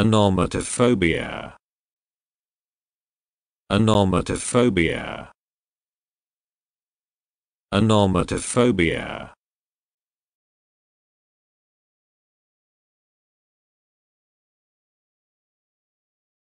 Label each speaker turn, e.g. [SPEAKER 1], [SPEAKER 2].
[SPEAKER 1] Anomatophobia.
[SPEAKER 2] Anomatophobia. Anomatophobia.